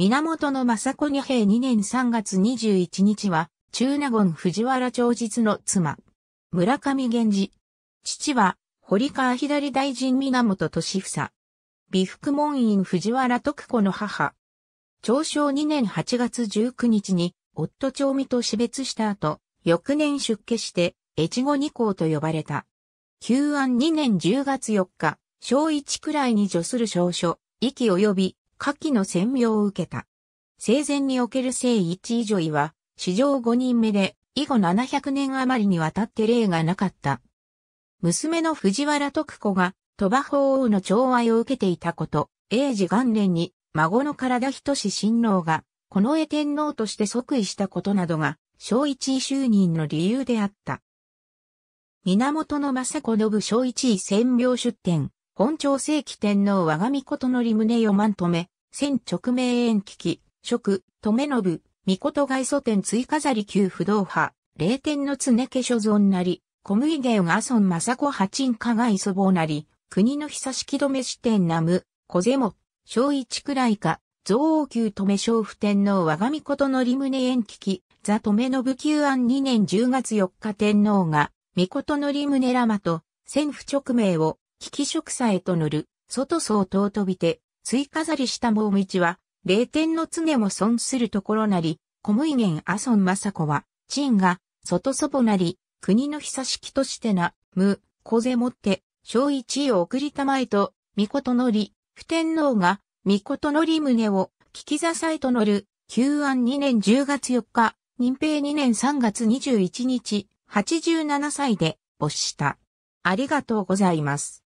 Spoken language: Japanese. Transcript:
源政子二平2年3月21日は、中納言藤原長実の妻、村上源氏。父は、堀川左大臣源俊房。美福門院藤原徳子の母。長生2年8月19日に、夫長美と死別した後、翌年出家して、越後二皇と呼ばれた。旧安2年10月4日、小一くらいに助する少書、息及び下記の選命を受けた。生前における聖一位女医は、史上5人目で、以後700年余りにわたって例がなかった。娘の藤原徳子が、鳥羽法王の寵愛を受けていたこと、英治元年に、孫の体等し親王が、この絵天皇として即位したことなどが、小一位就任の理由であった。源政子信小一位専病出典、本朝世紀天皇我が御事の宗四万め、千直命縁危機、職、留信、御事外祖天追飾り旧不動派、霊天の常化所存なり、小麦芸が阿孫正子八人加害祖母なり、国の久しき止め支店なむ、小瀬も、小一くらいか、造王宮止め小不天皇我が御事のリムネ縁危機、座止め信旧安2年10月4日天皇が、御事のリムネラマと、千府直命を、危機植祭と乗る、外相当飛びて、追飾りした棒道は、霊天の常も損するところなり、小無元阿孫政子は、陳が、外祖母なり、国の久しきとしてな、無、小瀬もって、小一を送りたまえと、御事のり、不天皇が、御事のり胸を、聞きざさえと乗る、旧安2年10月4日、任平2年3月21日、87歳で、没した。ありがとうございます。